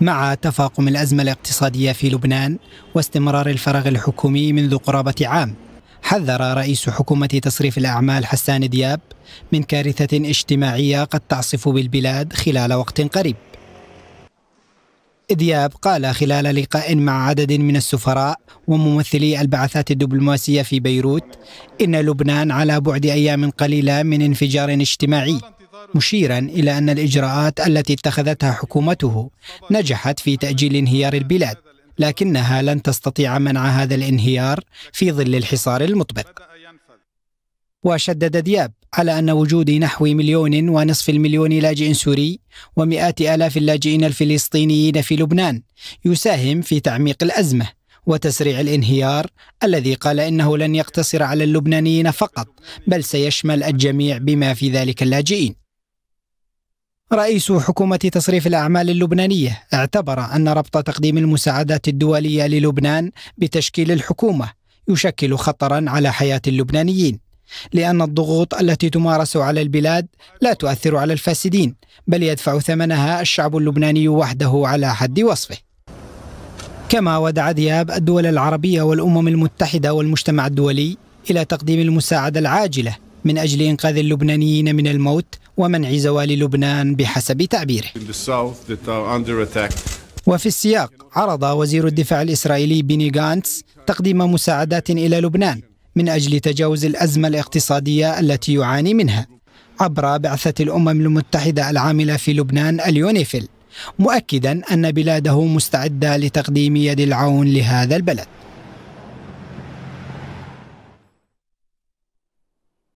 مع تفاقم الأزمة الاقتصادية في لبنان واستمرار الفراغ الحكومي منذ قرابة عام حذر رئيس حكومة تصريف الأعمال حسان دياب من كارثة اجتماعية قد تعصف بالبلاد خلال وقت قريب دياب قال خلال لقاء مع عدد من السفراء وممثلي البعثات الدبلوماسية في بيروت إن لبنان على بعد أيام قليلة من انفجار اجتماعي مشيرا إلى أن الإجراءات التي اتخذتها حكومته نجحت في تأجيل انهيار البلاد لكنها لن تستطيع منع هذا الانهيار في ظل الحصار المطبق وشدد دياب على أن وجود نحو مليون ونصف المليون لاجئ سوري ومئات آلاف اللاجئين الفلسطينيين في لبنان يساهم في تعميق الأزمة وتسريع الانهيار الذي قال إنه لن يقتصر على اللبنانيين فقط بل سيشمل الجميع بما في ذلك اللاجئين رئيس حكومة تصريف الأعمال اللبنانية اعتبر أن ربط تقديم المساعدات الدولية للبنان بتشكيل الحكومة يشكل خطرا على حياة اللبنانيين لأن الضغوط التي تمارس على البلاد لا تؤثر على الفاسدين بل يدفع ثمنها الشعب اللبناني وحده على حد وصفه كما ودع دياب الدول العربية والأمم المتحدة والمجتمع الدولي إلى تقديم المساعدة العاجلة من أجل إنقاذ اللبنانيين من الموت ومنع زوال لبنان بحسب تعبيره وفي السياق عرض وزير الدفاع الإسرائيلي بيني غانتس تقديم مساعدات إلى لبنان من أجل تجاوز الأزمة الاقتصادية التي يعاني منها عبر بعثة الأمم المتحدة العاملة في لبنان اليونيفيل مؤكدا أن بلاده مستعدة لتقديم يد العون لهذا البلد